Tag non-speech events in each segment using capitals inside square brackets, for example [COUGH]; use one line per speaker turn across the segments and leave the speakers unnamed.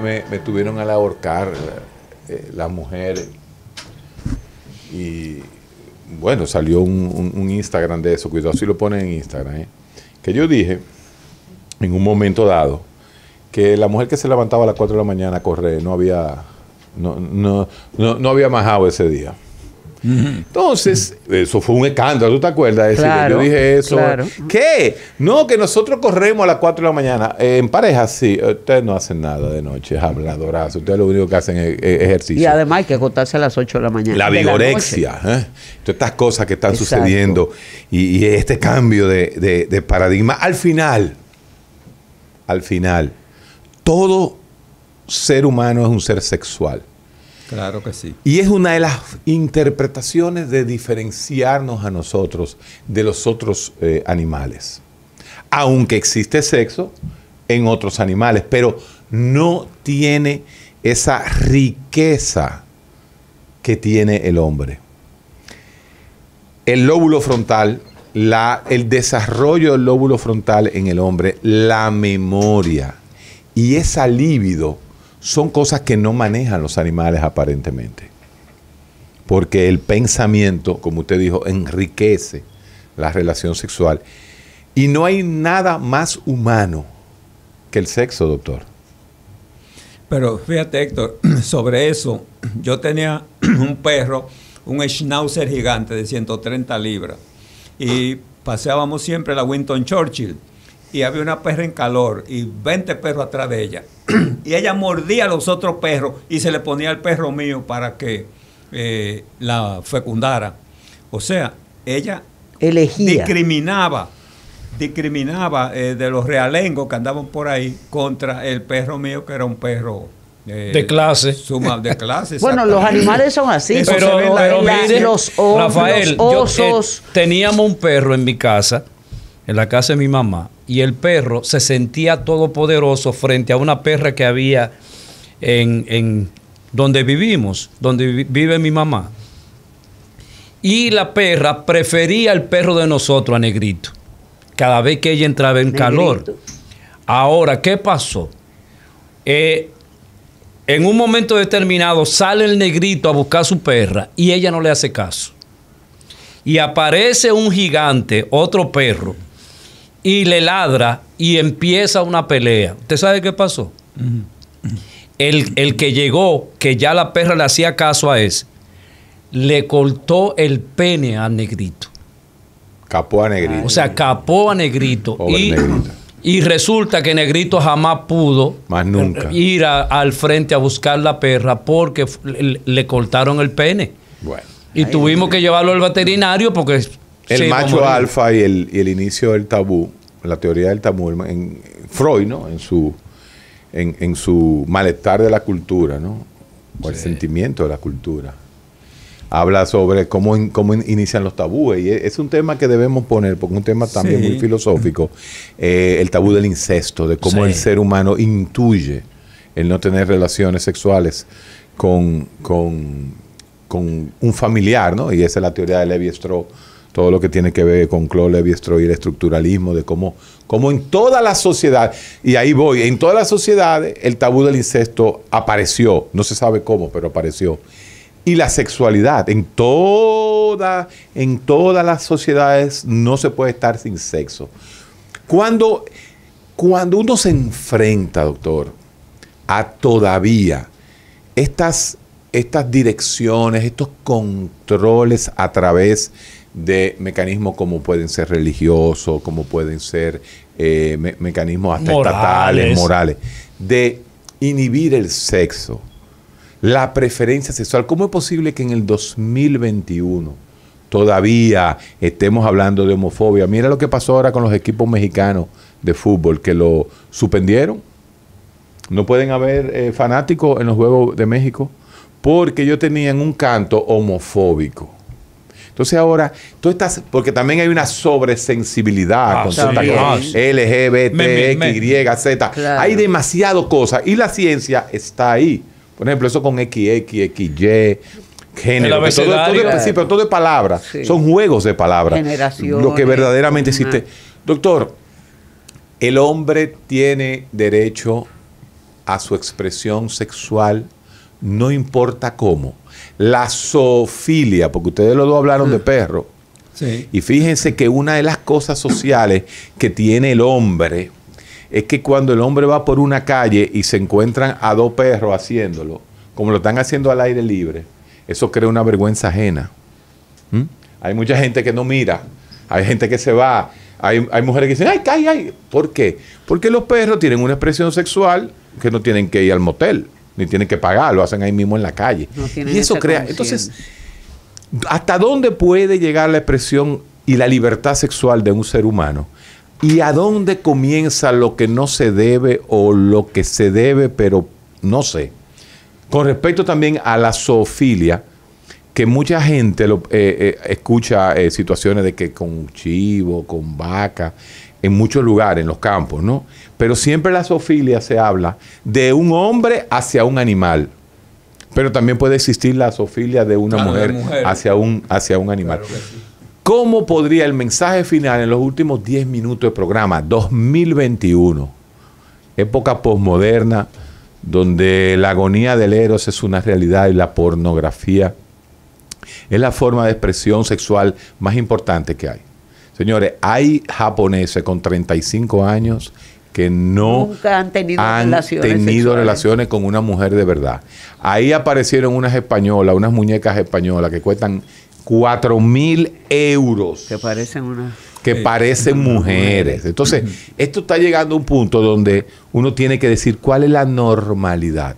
Me, tuvieron al ahorcar eh, la mujer y bueno, salió un, Instagram de eso, cuidado si lo ponen en Instagram, eh. que yo dije en un momento dado que la mujer que se levantaba a las 4 de la mañana a correr no había, no, no, no, no había majado ese día. Entonces, eso fue un escándalo, ¿tú te acuerdas? De yo dije eso. ¿Qué? No, que nosotros corremos a las 4 de la mañana. Eh, en pareja, sí. Eh, ustedes no hacen nada de noche, habladorazo. Ustedes lo único que hacen es ejercicio. Y además que acostarse a las 8 de la mañana. La vigorexia. ¿eh? Todas estas cosas que están sucediendo y, este cambio de paradigma. Al final, al final, todo ser humano es un ser sexual.
Claro que sí.
Y es una de las interpretaciones de diferenciarnos a nosotros de los otros eh, animales. Aunque existe sexo en otros animales, pero no tiene esa riqueza que tiene el hombre. El lóbulo frontal, la, el desarrollo del lóbulo frontal en el hombre, la memoria y esa libido son cosas que no manejan los animales aparentemente. Porque el pensamiento, como usted dijo, enriquece la relación sexual. Y no hay nada más humano que el sexo, doctor.
Pero fíjate, Héctor, [CLEARS THROAT] sobre eso, yo tenía [CLEARS THROAT] un perro, un schnauzer gigante de 130 libras, y paseábamos siempre la Winton Churchill y había una perra en calor y 20 perros atrás de ella. [CLEARS THROAT] y ella mordía a los otros perros y se le ponía al perro mío para que eh, la fecundara. O sea, ella Elegía. discriminaba, discriminaba eh, de los realengos que andaban por ahí contra el perro mío que era un perro. Eh, de clase. de [LAUGHS] bueno, los animales son así. pero,
Rafael, teníamos un perro en mi casa en la casa de mi mamá y el perro se sentía todopoderoso frente a una perra que había en, donde vivimos, donde vive mi mamá. Y la perra prefería el perro de nosotros a Negrito, cada vez que ella entraba en calor. Ahora, ¿qué pasó? Eh, en un momento determinado sale el negrito a buscar a su perra y ella no le hace caso. Y aparece un gigante, otro perro, y le ladra y empieza una pelea. ¿Usted sabe qué pasó? el, que llegó, que ya la perra le hacía caso a ese, le cortó el pene a Negrito. Capó a Negrito. O sea, capó a Negrito. Y, y, resulta que Negrito jamás pudo nunca. ir al frente a buscar la perra porque le, cortaron el pene. Bueno. Y tuvimos que llevarlo al veterinario porque el macho
alfa y el, inicio del tabú, la teoría del tabú, en Freud, ¿no? En su, en, su malestar de la cultura, ¿no? O el sentimiento de la cultura. Habla sobre cómo, cómo inician los tabúes. Y es un tema que debemos poner, porque es un tema también muy filosófico. Eh, el tabú del incesto, de cómo el ser humano intuye el no tener relaciones sexuales con, un familiar, ¿no? Y esa es la teoría de Levi-Strauss todo lo que tiene que ver con Claude levi y el estructuralismo, de cómo, cómo en toda la sociedad, y ahí voy, en todas las sociedades el tabú del incesto apareció, no se sabe cómo, pero apareció. Y la sexualidad, en, toda, en todas las sociedades no se puede estar sin sexo. Cuando, cuando uno se enfrenta, doctor, a todavía estas, estas direcciones, estos controles a través de mecanismos como pueden ser religiosos, como pueden ser eh, mecanismos hasta estatales, morales, de inhibir el sexo, la preferencia sexual. ¿Cómo es posible que en el 2021 todavía estemos hablando de homofobia? Mira lo que pasó ahora con los equipos mexicanos de fútbol, que lo suspendieron. No pueden haber eh, fanáticos en los Juegos de México porque ellos tenían un canto homofóbico. Entonces ahora, tú estás, porque también hay una sobresensibilidad ah, con ah, LGBT, me, Z. Hay demasiado cosas y la ciencia está ahí. Por ejemplo, eso con XX, XY, género. Todo, todo, todo de palabras. Son juegos de palabras. Lo que verdaderamente existe. Doctor, el hombre tiene derecho a su expresión sexual, no importa cómo. La zoofilia, porque ustedes los dos hablaron de mm. perro. Sí. Y fíjense que una de las cosas sociales que tiene el hombre es que cuando el hombre va por una calle y se encuentran a dos perros haciéndolo, como lo están haciendo al aire libre, eso crea una vergüenza ajena. ¿Mm? Hay mucha gente que no mira, hay gente que se va, hay, hay, mujeres que dicen, ay, ay, ay. ¿Por qué? Porque los perros tienen una expresión sexual que no tienen que ir al motel ni tienen que pagar, lo hacen ahí mismo en la calle. y eso crea. Entonces, ¿hasta dónde puede llegar la expresión y la libertad sexual de un ser humano? ¿Y a dónde comienza lo que no se debe o lo que se debe, pero no sé? Con respecto también a la zoofilia, que mucha gente eh, eh, escucha eh, situaciones de que con chivo, con vaca, en muchos lugares, en los campos, ¿no? Pero siempre la zoofilia se habla de un hombre hacia un animal. Pero también puede existir la zoofilia de una ah, mujer, Hacia, un, hacia un animal. ¿Cómo podría el mensaje final en los últimos 10 minutos de programa 2021, época posmoderna, donde la agonía del héroe es una realidad y la pornografía es la forma de expresión sexual más importante que hay? Señores, hay japoneses con 35 años que no han tenido, relaciones, con una mujer de verdad. Ahí aparecieron unas españolas, unas muñecas españolas que cuestan 4 mil euros. Que parecen una... Que parecen mujeres. Entonces, esto está llegando a un punto donde uno tiene que decir cuál es la normalidad.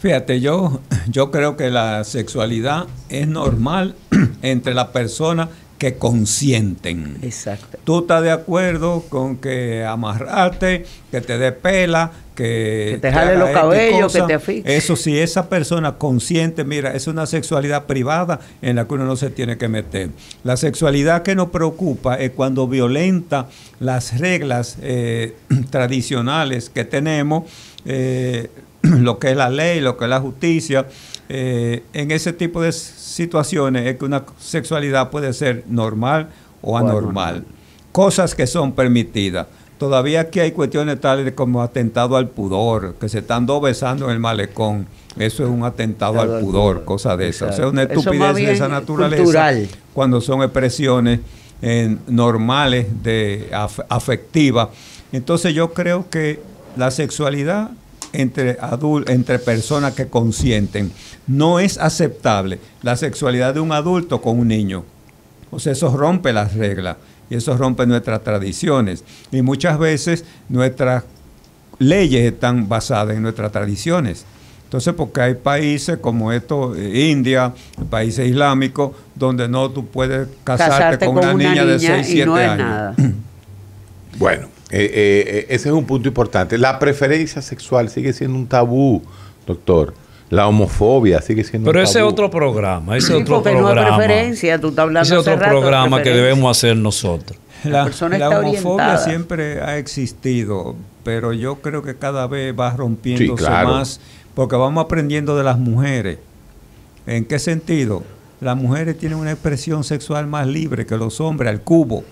Fíjate, yo, yo creo que la sexualidad es normal [CLEARS THROAT] entre las personas que consienten. Exacto. Tú estás de acuerdo con que amarrarte, que te dé pela, que, que te jale los cabellos, que te afiche. Eso sí, esa persona consciente, mira, es una sexualidad privada en la que uno no se tiene que meter. La sexualidad que nos preocupa es cuando violenta las reglas eh, [CLEARS THROAT] tradicionales que tenemos, eh, [CLEARS THROAT] lo que es la ley, lo que es la justicia eh, en ese tipo de situaciones es que una sexualidad puede ser normal o anormal. Cosas que son permitidas. Todavía aquí hay cuestiones tales como atentado al pudor, que se están dos en el malecón. Eso es un atentado al pudor, cosa de esa. O sea, una estupidez de esa naturaleza cuando son expresiones eh, normales de afectivas. Entonces yo creo que la sexualidad entre, adultos, entre personas que consienten. No es aceptable la sexualidad de un adulto con un niño. O sea, eso rompe las reglas y eso rompe nuestras tradiciones. Y muchas veces nuestras leyes están basadas en nuestras tradiciones. Entonces, porque hay países como esto, eh, India, países islámicos, donde no tú puedes casarte, con, una, niña, de 6, 7 años.
[CLEARS THROAT]
Bueno, eh, eh, eh, ese es un punto importante. La preferencia sexual sigue siendo un tabú, doctor. La homofobia sigue siendo. un tabú. ese otro
programa, ese es otro programa. No preferencia, otro programa que
debemos hacer nosotros.
La, la homofobia
siempre ha existido, pero yo creo que cada vez va rompiéndose más, porque vamos aprendiendo de las mujeres. ¿En qué sentido? Las mujeres tienen una expresión sexual más libre que los hombres, al cubo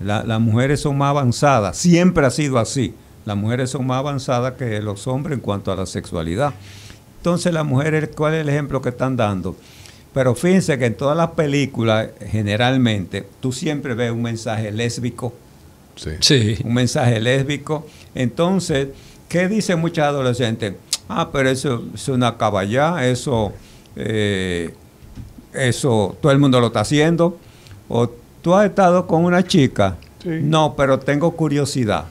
las mujeres son más avanzadas, siempre ha sido así. Las mujeres son más avanzadas que los hombres en cuanto a la sexualidad. Entonces las mujeres, ¿cuál es el ejemplo que están dando? Pero fíjense que en todas las películas, generalmente, tú siempre ves un mensaje lésbico. Sí. Un mensaje lésbico. Entonces, ¿qué dicen muchas adolescentes? Ah, pero eso es una caballá, eso, eh, eso todo el mundo lo está haciendo. O ¿tú has estado con una chica? No, pero tengo curiosidad.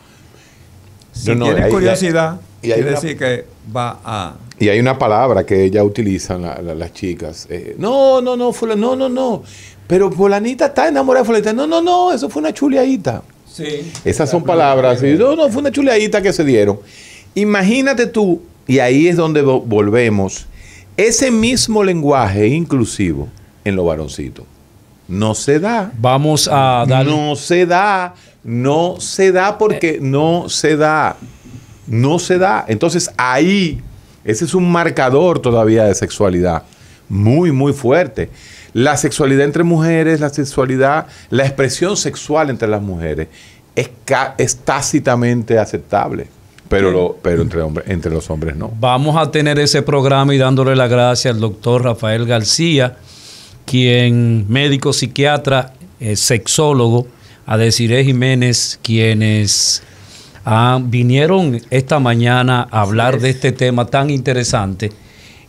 Si tienes curiosidad, y quiere decir que va a... Y hay una palabra que ya utilizan las chicas. Eh, no, no, no, no, no, no. Pero fulanita está enamorada de fulanita. No, no, no, eso fue una chuleadita. Sí. Esas son palabras. no, no, fue una chuleadita que se dieron. Imagínate tú, y ahí es donde volvemos, ese mismo lenguaje inclusivo en los varoncitos. No se da. Vamos a dar. No se da. No se da porque eh. no se da. No se da. Entonces ahí, ese es un marcador todavía de sexualidad. Muy, muy fuerte. La sexualidad entre mujeres, la sexualidad, la expresión sexual entre las mujeres es, tácitamente aceptable. Pero, pero entre, hombres entre los hombres no.
Vamos a tener ese programa y dándole la gracia al doctor Rafael García quien médico, psiquiatra, eh, sexólogo, a Desiré Jiménez, quienes ah, vinieron esta mañana a hablar de este tema tan interesante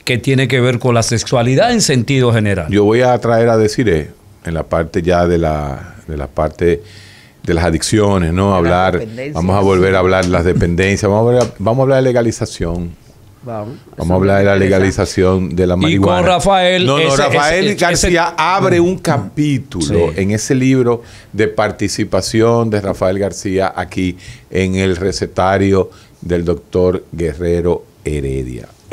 que tiene que ver con la sexualidad en sentido general.
Yo voy a traer a Desiré en la parte ya de la, de la parte de las adicciones, ¿no? hablar, vamos a volver a hablar de las dependencias, vamos vamos a hablar de legalización, Vamos. a hablar de la legalización de la marihuana. Y con Rafael. No, Rafael García abre un capítulo en ese libro de participación de Rafael García aquí en el recetario del doctor Guerrero Heredia.